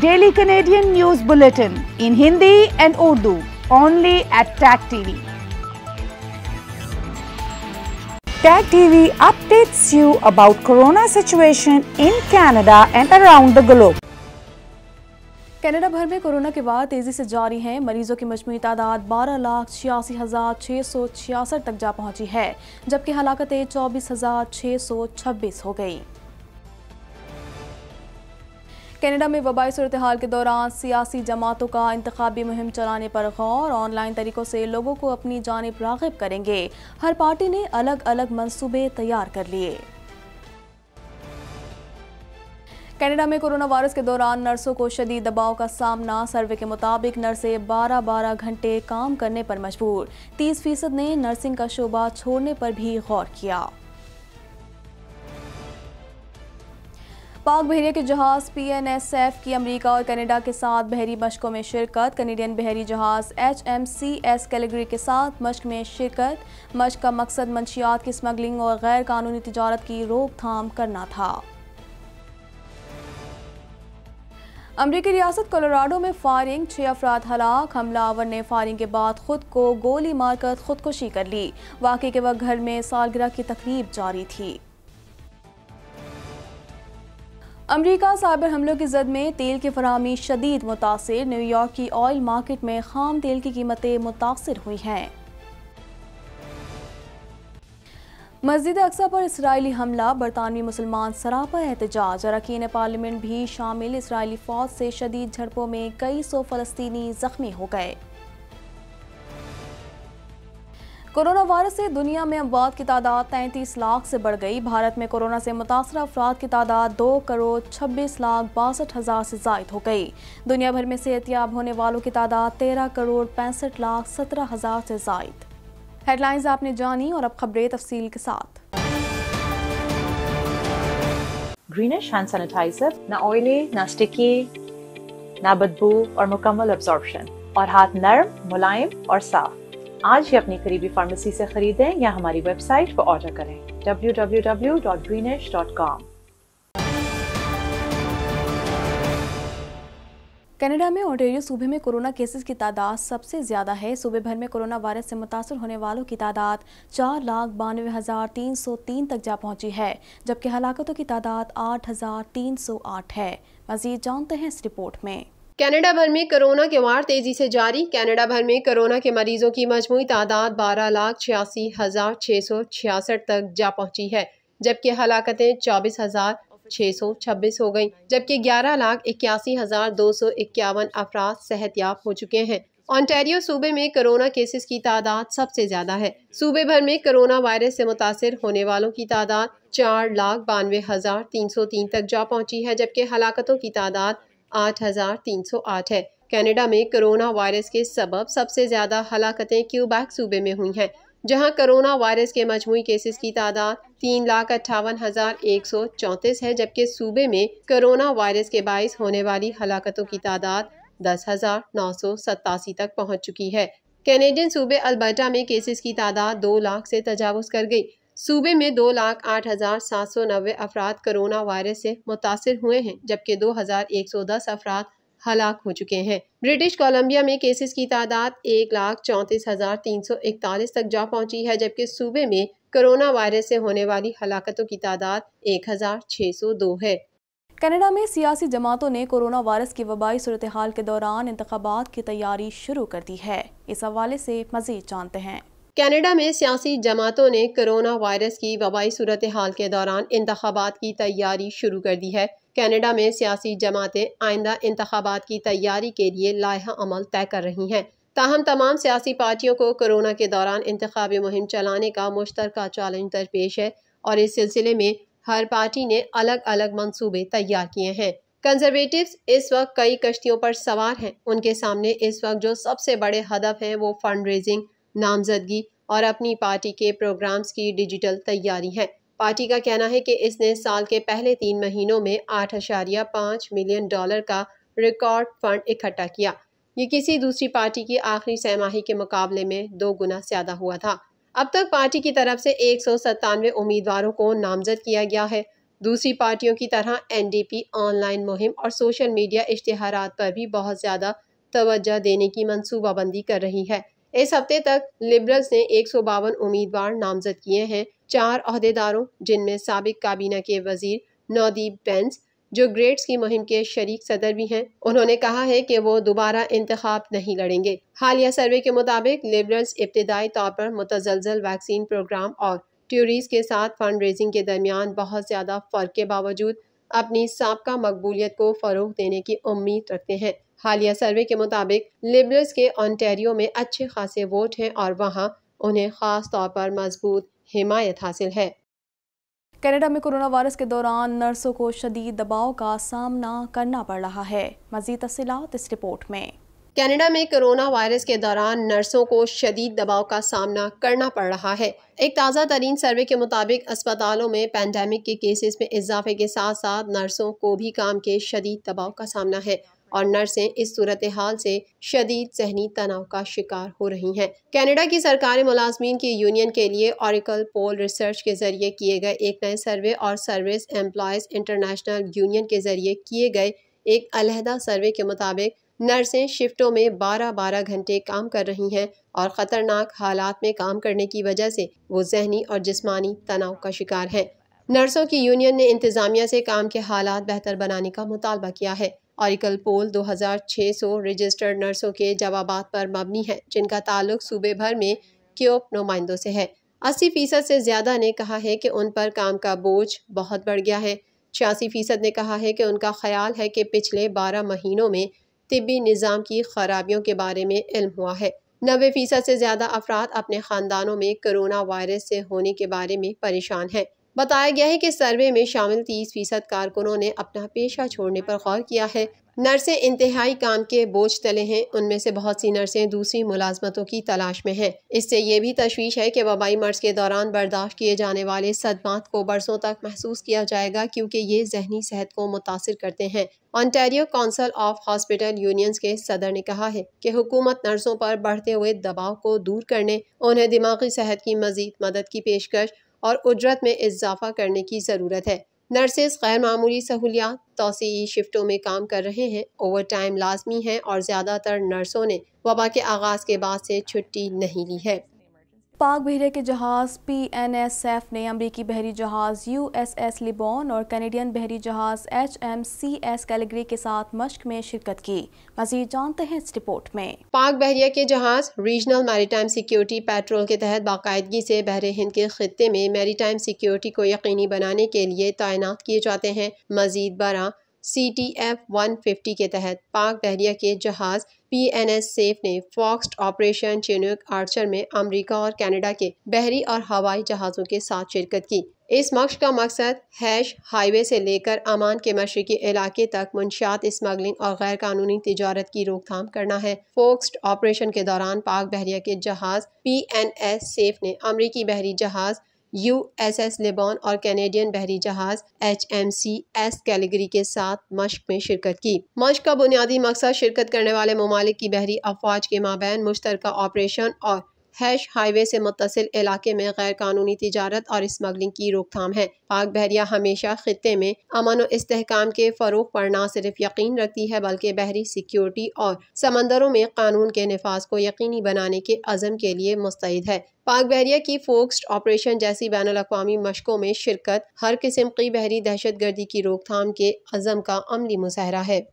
Daily Canadian news bulletin in Hindi and Urdu only at TAG TV Tag TV updates you about corona situation in Canada and around the globe. Canada भर में corona के बाद तेज़ी से जारी है मरीजों की मजमू तादाद बारह लाख छियासी हज़ार छः सौ छियासठ तक जा पहुंची है जबकि हलाकतें चौबीस हज़ार छः सौ छब्बीस हो गई कनाडा में वबाई सूरत हाल के दौरान सियासी जमातों का इंतबी मुहिम चलाने पर गौर ऑनलाइन तरीक़ों से लोगों को अपनी जानब रागब करेंगे हर पार्टी ने अलग अलग मनसूबे तैयार कर लिए कनाडा में कोरोना वायरस के दौरान नर्सों को शदीद दबाव का सामना सर्वे के मुताबिक नर्सें 12-12 घंटे काम करने पर मजबूर 30 फीसद ने नर्सिंग का शोबा छोड़ने पर भी गौर किया पाक बहरिया के जहाज़ पी एन एस एफ की अमरीका और कनाडा के साथ बहरी मशकों में शिरकत कनेडियन बहरी जहाज़ H M C S Calgary के साथ मशक में शिरकत मशक का मकसद मंशियात की स्मगलिंग और गैर कानूनी तजारत की रोकथाम करना था अमरीकी रियासत कोलोराडो में फायरिंग छः अफराद हलाक हमलावर ने फायरिंग के बाद खुद को गोली मारकर खुदकुशी कर ली वाकई के वक्त घर में सालगिरह की तकरीब जारी थी अमरीका साइबर हमलों की जद में तेल की फरहमी शदीद मुतासर न्यूयॉर्क की ऑयल मार्केट में खाम तेल की कीमतें मुतासर हुई हैं मस्जिद अक्सा पर इसराइली हमला बरतानवी मुसलमान सरापा एहतजाज अरकान पार्लियामेंट भी शामिल इसराइली फौज से शदीद झड़पों में कई सौ फलस्तीनी जख्मी हो गए कोरोना वायरस से दुनिया में अमवात की तादाद तैंतीस लाख से बढ़ गई भारत में कोरोना से मुतासर अफराद की तादाद दो करोड़ छब्बीस लाख बासठ हज़ार से जायद हो गई दुनिया भर में सेहतियाब होने वालों की तादाद तेरह करोड़ पैंसठ लाख सत्रह हज़ार से जायद हेडलाइंस आपने जानी और अब खबरें तफसील के साथ greenish hand sanitiser oily sticky बदबू और मुकम्मल और हाथ नरम मुलायम और साफ आज ही अपनी करीबी फार्मेसी से खरीदें या हमारी वेबसाइट पर ऑर्डर करें www.greenish.com कनाडा में ओंटेरियो सूबे में कोरोना केसेस की तादाद सबसे ज़्यादा है सूबे भर में कोरोना वायरस से मुतासर होने वालों की तादाद चार लाख बानवे हज़ार तीन सौ तीन तक जा पहुंची है जबकि हलाकतों की तादाद आठ हज़ार तीन सौ आठ है मजीद जानते हैं इस रिपोर्ट में कनाडा भर में कोरोना के वार तेजी से जारी कनाडा भर में कोरोना के मरीजों की मजमू तादाद बारह लाख छियासी हज़ार छः सौ छियासठ तक जा पहुंची है जबकि हलाकतें चौबीस हज़ार छः सौ छब्बीस हो गई जबकि ग्यारह लाख इक्यासी हज़ार दो सौ इक्यावन अफराद याब हो चुके हैं ऑन्टेरियो सूबे में कोरोना केसेस की तादाद सबसे ज़्यादा है सूबे भर में कोरोना वायरस से मुतासर होने वालों की तादाद चार लाख बानवे हज़ार तीन सौ तीन तक जा पहुंची है जबकि हलाकतों की तादाद 8,308 है कनाडा में कोरोना वायरस के सबब सबसे ज़्यादा हलाकतें क्यूबैक सूबे में हुई हैं जहां कोरोना वायरस के मजमू केसेस की तादाद तीन लाख अट्ठावन हज़ार एक सौ चौंतीस है जबकि सूबे में कोरोना वायरस के बायस होने वाली हलाकतों की तादाद दस हज़ार नौ सौ सतासी तक पहुंच चुकी है कैनेडियन सूबे अल्बर्टा में केसेस की तादाद दो लाख से तजावज़ कर गई सूबे में दो लाख आठ हज़ार सात सौ नबे अफराद कोरोना वायरस से मुतासर हुए हैं जबकि दो हज़ार एक सौ दस अफराद हलाक हो चुके हैं ब्रिटिश कोलंबिया में केसेस की तादाद एक लाख चौंतीस हज़ार तीन सौ इकतालीस तक जा पहुंची है जबकि सूबे में कोरोना वायरस से होने वाली हलाकतों की तादाद एक हज़ार छः सौ दो है कनाडा में सियासी जमातों ने कोरोना वायरस की वबाई सूरत हाल के दौरान इंतबात की तैयारी शुरू कर दी है इस हवाले से मजीद जानते हैं कनाडा में सियासी जमातों ने कोरोना वायरस की वबाई सूरत हाल के दौरान इंतबात की तैयारी शुरू कर दी है कनाडा में सियासी जमातें आइंदा इंतबात की तैयारी के लिए लाहा अमल तय कर रही हैं ताहम तमाम सियासी पार्टियों को कोरोना के दौरान इंतबी मुहिम चलाने का मुश्तर चैलेंज दरपेश है और इस सिलसिले में हर पार्टी ने अलग अलग मंसूबे तैयार किए हैं कंजरवेटिव इस वक्त कई कश्तियों पर सवार हैं उनके सामने इस वक्त जो सबसे बड़े हदफ हैं वो फंड रेजिंग नामजदगी और अपनी पार्टी के प्रोग्राम्स की डिजिटल तैयारी है पार्टी का कहना है कि इसने साल के पहले तीन महीनों में आठ अशारिया पाँच मिलियन डॉलर का रिकॉर्ड फंड इकट्ठा किया ये किसी दूसरी पार्टी की आखिरी सहमाही के मुकाबले में दो गुना ज्यादा हुआ था अब तक पार्टी की तरफ से एक उम्मीदवारों को नामजद किया गया है दूसरी पार्टियों की तरह पी ऑनलाइन मुहिम और सोशल मीडिया इश्तहार पर भी बहुत ज़्यादा तवज्जो देने की मनसूबाबंदी कर रही है इस हफ्ते तक लिबरल्स ने एक उम्मीदवार नामजद किए हैं चार अहदेदारों जिनमें सबक काबीना के वजीर नौदीप बेंस जो ग्रेट्स की मुहिम के शरीक सदर भी हैं उन्होंने कहा है कि वो दोबारा इंतखब नहीं लड़ेंगे हालिया सर्वे के मुताबिक लिबरल्स इब्तदाई तौर पर मुतजलजल वैक्सीन प्रोग्राम और ट्यूरीज के साथ फंड रेजिंग के दरमियान बहुत ज़्यादा फ़र्क के बावजूद अपनी सबका मकबूलीत को फ़रोग देने की उम्मीद रखते हैं हालिया सर्वे के मुताबिक लिबरल्स के ऑनटेरियो में अच्छे खासे वोट हैं और वहाँ उन्हें खास तौर पर मजबूत हिमायत हासिल है कनाडा में कोरोना वायरस के दौरान नर्सों को शदीद दबाव का सामना करना पड़ रहा है मजीद तफसीत इस रिपोर्ट में कनाडा में कोरोना वायरस के दौरान नर्सों को शदीद दबाव का सामना करना पड़ रहा है एक ताज़ा तरीन सर्वे के मुताबिक अस्पतालों में पैंडेमिक के केसेस में इजाफे के साथ साथ नर्सों को भी काम के शदीद दबाव का सामना है और नर्सें इस सूरत हाल से शदीद जहनी तनाव का शिकार हो रही हैं कनाडा की सरकार मुलाजमीन की यूनियन के लिए औरकल पोल रिसर्च के जरिए किए गए एक नए सर्वे और सर्विस एम्प्लॉज इंटरनेशनल यूनियन के जरिए किए गए एक अलहदा सर्वे के मुताबिक नर्सें शिफ्टों में 12-12 घंटे काम कर रही हैं और ख़तरनाक हालात में काम करने की वजह से वो जहनी और जिसमानी तनाव का शिकार हैं नर्सों की यूनियन ने इंतज़ामिया से काम के हालात बेहतर बनाने का मुतालबा किया है ऑरिकल पोल 2600 रजिस्टर्ड नर्सों के जवाब पर मबनी है जिनका ताल्लुक सूबे भर में क्योप नुमाइंदों से है अस्सी फ़ीसद से ज़्यादा ने कहा है कि उन पर काम का बोझ बहुत बढ़ गया है छियासी फ़ीसद ने कहा है कि उनका ख्याल है कि पिछले बारह महीनों में तबी निज़ाम की खराबियों के बारे में इल्म हुआ है नबे फ़ीसद से ज़्यादा अफराद अपने ख़ानदानों में करोना वायरस से होने के बारे में परेशान हैं बताया गया है कि सर्वे में शामिल तीस फीसद कारकुनों ने अपना पेशा छोड़ने पर गौर किया है नर्सें इंतहाई काम के बोझ तले हैं उनमें से बहुत सी नर्सें दूसरी मुलाजमतों की तलाश में हैं इससे ये भी तशवीश है कि वबाई मर्ज के दौरान बर्दाश्त किए जाने वाले सदमात को बरसों तक महसूस किया जाएगा क्योंकि ये जहनी सेहत को मुतासर करते हैं Ontario council of hospital unions के सदर ने कहा है कि हुकूमत नर्सों पर बढ़ते हुए दबाव को दूर करने उन्हें दिमागी सेहत की मजीद मदद की पेशकश और उजरत में इजाफा करने की ज़रूरत है नर्सेज गैर मामूली सहूलियात तोसी शिफ्टों में काम कर रहे हैं ओवर टाइम लाजमी है और ज़्यादातर नर्सों ने वबा के आगाज़ के बाद से छुट्टी नहीं ली है पाक बहरे के जहाज़ पी एन एस एफ ने अमरीकी बहरी जहाज़ यू एस एस लिबॉन और कैनेडियन बहरी जहाज़ H M C S Calgary के साथ मश्क में शिरकत की मजीद जानते हैं इस रिपोर्ट में पाक बहरिया के जहाज़ रीजनल टाइम सिक्योरिटी पेट्रोल के तहत बाकायदगी से बहरे हिंद के खत्े में टाइम सिक्योरिटी को यकीनी बनाने के लिए तैनात किए जाते हैं मजीद बरा C T F one fifty के तहत पाक बहरिया के जहाज़ पी एन एस सेफ ने फॉक्सड ऑपरेशन चिनुक आर्चर में अमरीका और कैनेडा के बहरी और हवाई जहाज़ों के साथ शिरकत की इस मक्श का मकसद हैश हाईवे से लेकर अमान के मशरकी इलाके तक मुंशात स्मगलिंग और गैर कानूनी तजारत की रोकथाम करना है फोक्सड ऑपरेशन के दौरान पाक बहरिया के जहाज़ पी एन एस सेफ ने अमरीकी बहरी जहाज़ यू एस एस लेबॉन और कैनेडियन बहरी जहाज H M C S Calgary के साथ मश्क में शिरकत की मश्क का बुनियादी मकसद शिरकत करने वाले ममालिक की बहरी अफवाज के माबैन मुश्तर ऑपरेशन और हैश हाईवे से मुतसिल इलाके में गैर कानूनी तजारत और स्मगलिंग की रोकथाम है पाक बहरिया हमेशा खत्े में अमन व इस्तेकाम के फ़रोग पर न सिर्फ यकीन रखती है बल्कि बहरी सिक्योरिटी और समंदरों में कानून के नफाज को यकीनी बनाने के अज़म के लिए मुस्तैद है पाक बहरिया की फोक्स्ड ऑपरेशन जैसी बैन अवी मशकों में शिरकत हर किस्म की बहरी दहशत गर्दी की रोकथाम के अज़म का अमली मुजाहरा है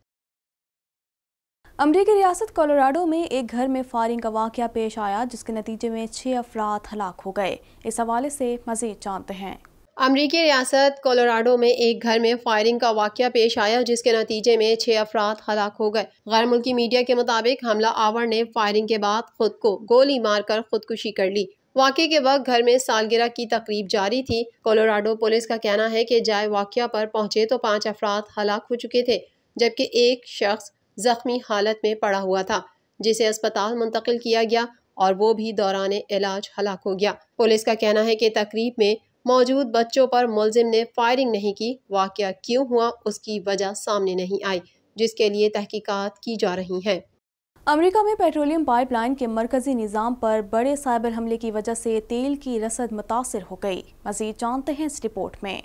अमरीकी रियासत कोलोराडो में एक घर में फायरिंग का वाक़ पेश आया जिसके नतीजे में छः अफराद हलाक हो गए इस हवाले से मज़ीद जानते हैं अमरीकी रियासत कोलोराडो में एक घर में फायरिंग का वाक़ पेश आया जिसके नतीजे में छः अफराद हलाक हो गए गैर मुल्की मीडिया के मुताबिक हमला आवर ने फायरिंग के बाद खुद को गोली मारकर खुदकुशी कर ली वाक़े के वक्त घर में सालगिरह की तकरीब जारी थी कोलोराडो पुलिस का कहना है कि जाए वाक़ पर पहुंचे तो पाँच अफराद हलाक हो चुके थे जबकि एक शख्स ज़ख्मी हालत में पड़ा हुआ था जिसे अस्पताल मुंतकिल किया गया और वो भी दौरान इलाज हलाक हो गया पुलिस का कहना है कि तकरीब में मौजूद बच्चों पर मुलजिम ने फायरिंग नहीं की वाक़ क्यों हुआ उसकी वजह सामने नहीं आई जिसके लिए तहकीकात की जा रही हैं अमेरिका में पेट्रोलियम पाइपलाइन के मरकजी निज़ाम पर बड़े साइबर हमले की वजह से तेल की रसद मुतासर हो गई मजीद जानते हैं इस रिपोर्ट में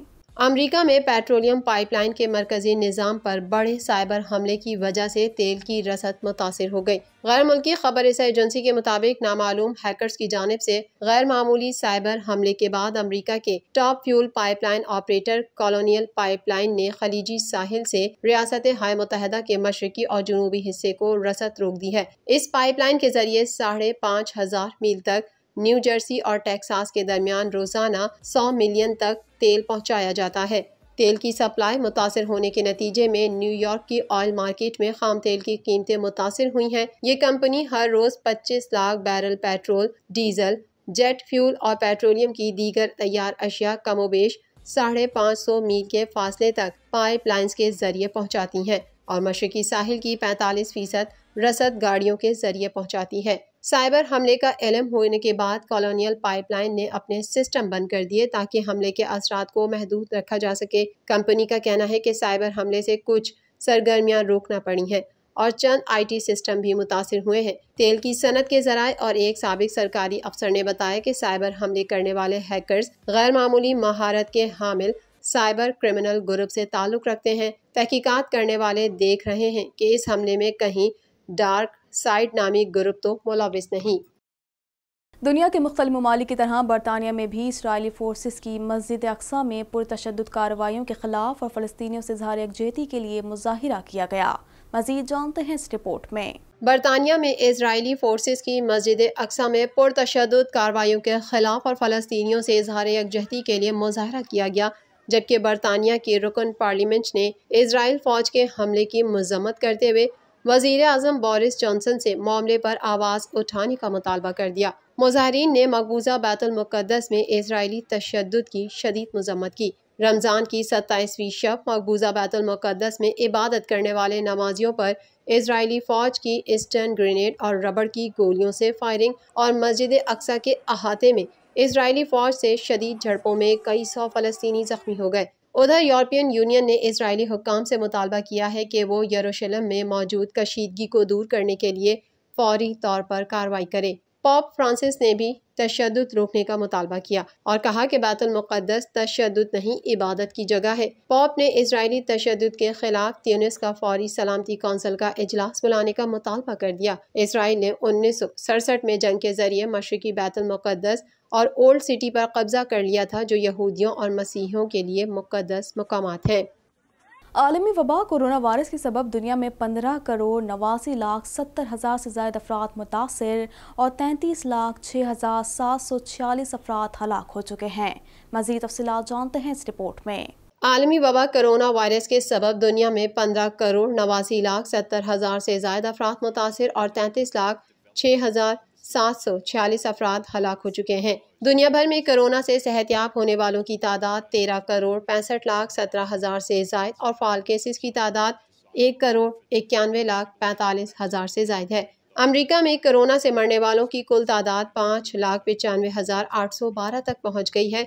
अमेरिका में पेट्रोलियम पाइपलाइन के मरकजी निज़ाम पर बड़े साइबर हमले की वजह से तेल की रसद मुतासर हो गई गैर मुल्की खबर एजेंसी के मुताबिक नामालूम हैकर्स की जानब से गैर मामूली साइबर हमले के बाद अमेरिका के top fuel pipeline operator colonial pipeline ने खलीजी साहिल से रियासत हाय मुतहदा के मशरकी और जनूबी हिस्से को रसद रोक दी है इस पाइपलाइन के जरिए साढ़े पाँच हजार मील तक न्यू जर्सी और टेक्सास के दरमियान रोज़ाना 100 मिलियन तक तेल पहुंचाया जाता है तेल की सप्लाई मुतासर होने के नतीजे में न्यूयॉर्क की ऑयल मार्केट में खाम तेल की कीमतें मुतासर हुई हैं ये कंपनी हर रोज़ 25 lakh barrel petrol diesel jet fuel और पेट्रोलियम की दीगर तैयार अशिया कमोबेश साढ़े पाँच सौ मील के फासले तक पाइप लाइन्स के जरिए पहुँचाती हैं और मशरकी साहिल की पैंतालीस फ़ीसद रसद गाड़ियों के जरिए पहुँचाती है साइबर हमले का एलम होने के बाद कॉलोनियल पाइपलाइन ने अपने सिस्टम बंद कर दिए ताकि हमले के असरा को महदूद रखा जा सके कंपनी का कहना है कि साइबर हमले से कुछ सरगर्मियां रोकना पड़ी हैं और चंद आईटी सिस्टम भी मुतासर हुए हैं तेल की सनत के जराये और एक सबक सरकारी अफसर ने बताया कि साइबर हमले करने वाले हैकर्स गैर मामूली महारत के हामिल साइबर क्रिमिनल ग्रुप से ताल्लुक़ रखते हैं तहकीकत करने वाले देख रहे हैं कि इस हमले में कहीं डार्क साइड नामी ग्रुप तो मुलविस नहीं दुनिया के मुख्तल ममालिक की तरह बरतानिया में भी इसराइली फोर्सेस की मस्जिद अकसा में पुरतशद कार्रवाइयों के खिलाफ और फलस्तियों से इजहार यकजहती के लिए मुजाहरा किया गया मजीद जानते हैं इस रिपोर्ट में बरतानिया में इसराइली फोर्सेस की मस्जिद अकसा में पुरतशद कार्रवाइयों के खिलाफ और फलस्तियों से इजहार यकजहती के लिए मुजाहरा किया गया जबकि बरतानिया की रुकन पार्लियामेंट ने इसराइल फौज के हमले की मजम्मत करते हुए वजीर अजम बोरिस जॉनसन से मामले पर आवाज़ उठाने का मुतालबा कर दिया मुजाहरीन ने मकबूजा बैतुलमक़दस में इसराइली तशद की शदीद मजम्मत की रमज़ान की सत्ताईसवीं शब मकबूजा बैतुलमक़दस में इबादत करने वाले नमाजियों पर इसराइली फ़ौज की ईस्टर्न ग्रेनेड और रबड़ की गोलियों से फायरिंग और मस्जिद अक्सा के अहाते में इसराइली फ़ौज से शदीद झड़पों में कई सौ फ़लस्तनी ज़ख्मी हो गए उधर यूरोपियन यूनियन ने इसराइली हुकाम से मुतालबा किया है कि वो यरूशलेम में मौजूद कशीदगी को दूर करने के लिए फौरी तौर पर कार्रवाई करें पॉप फ्रांसिस ने भी तशद रोकने का मुतालबा किया और कहा कि बैतुलमक़दस तशद नहीं इबादत की जगह है पॉप ने इसराइली तशद के खिलाफ त्यूनिस का फौरी सलामती कौंसिल का अजलास बुलाने का मुतालबा कर दिया इसराइल ने उन्नीस सौ सड़सठ में जंग के जरिए मशरकी बैतुलमक़दस और ओल्ड सिटी पर कब्जा कर लिया था जो यहूदियों और मसीहियों के लिए मुकदस मकाम हैं आलमी वबा कोरोना वायरस के सबब दुनिया में पंद्रह करोड़ नवासी लाख सत्तर हज़ार से ज़ायद अफराद मुतासर और तैंतीस लाख छः हज़ार सात सौ छियालीस अफराद हलाक हो चुके हैं मज़ीद तफसलत जानते हैं इस रिपोर्ट में आलमी वबा करोना वायरस के सबब दुनिया में पंद्रह करोड़ नवासी लाख सत्तर हज़ार से ज़ायद अफराद मुतासर और तैंतीस लाख छः हज़ार सात सौ छियालीस अफराद हलाक हो चुके हैं दुनिया भर में कोरोना से सेहतियाब होने वालों की तादाद तेरह करोड़ पैंसठ लाख सत्रह हज़ार से जायद और फाल केसेस की तादाद एक करोड़ इक्यानवे लाख पैंतालीस हज़ार से जायद है अमेरिका में कोरोना से मरने वालों की कुल तादाद पाँच लाख पचानवे हज़ार आठ सौ बारह तक पहुँच गई है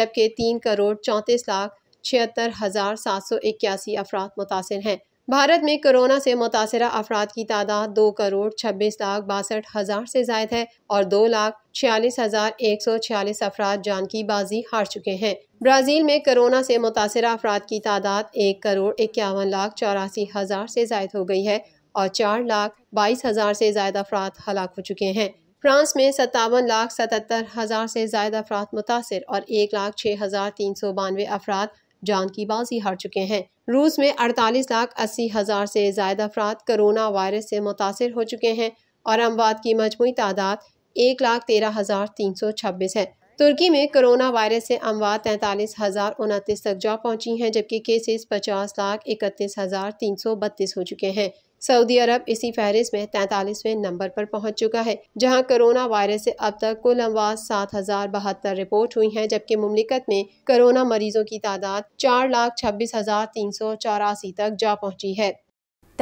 जबकि तीन करोड़ चौंतीस लाख छिहत्तर हज़ार सात सौ इक्यासी अफराद मुतासर हैं भारत में कोरोना से मुतासर अफराद की तादाद दो करोड़ छब्बीस लाख बासठ हज़ार से जायद है और दो लाख छियालीस हज़ार एक सौ छियालीस अफराद जान की बाजी हार चुके हैं ब्राज़ील में कोरोना से मुतासर अफराद की तादाद एक करोड़ इक्यावन लाख चौरासी हज़ार से जायद हो गई है और चार लाख बाईस हज़ार से जायद अफराद हलाक हो चुके हैं फ्रांस में सत्तावन लाख सतहत्तर हज़ार से जायद अफराद मुतासर और एक लाख छः हज़ार तीन सौ बानवे अफराद जान की बाजी हार चुके हैं रूस में 48 लाख अस्सी हज़ार से ज्यादा अफराद करोना वायरस से मुतासर हो चुके हैं और अमवात की मजमू तादाद एक लाख तेरह हज़ार तीन सौ छब्बीस है तुर्की में करोना वायरस से अमवात तैंतालीस हज़ार उनतीस तक जा पहुँची हैं जबकि केसेस पचास लाख इकतीस हज़ार तीन सौ बत्तीस हो चुके हैं सऊदी अरब इसी फहरिस्त में तैतालीसवें नंबर पर पहुंच चुका है जहां कोरोना वायरस से अब तक कुल अमवात सात हजार बहत्तर रिपोर्ट हुई हैं जबकि मुमलिकत में कोरोना मरीजों की तादाद चार लाख छब्बीस हजार तीन सौ चौरासी तक जा पहुंची है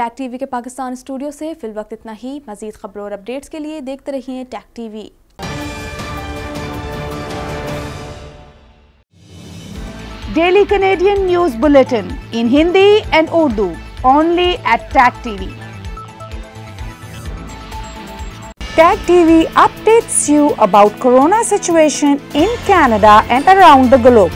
टैक टीवी के पाकिस्तान स्टूडियो से फिल वक्त इतना ही मजीद खबरों और अपडेट्स के लिए देखते रहिए TAG TV daily Canadian news bulletin in Hindi and Urdu only at TAG TV. TAG TV updates you about corona situation in Canada and around the globe.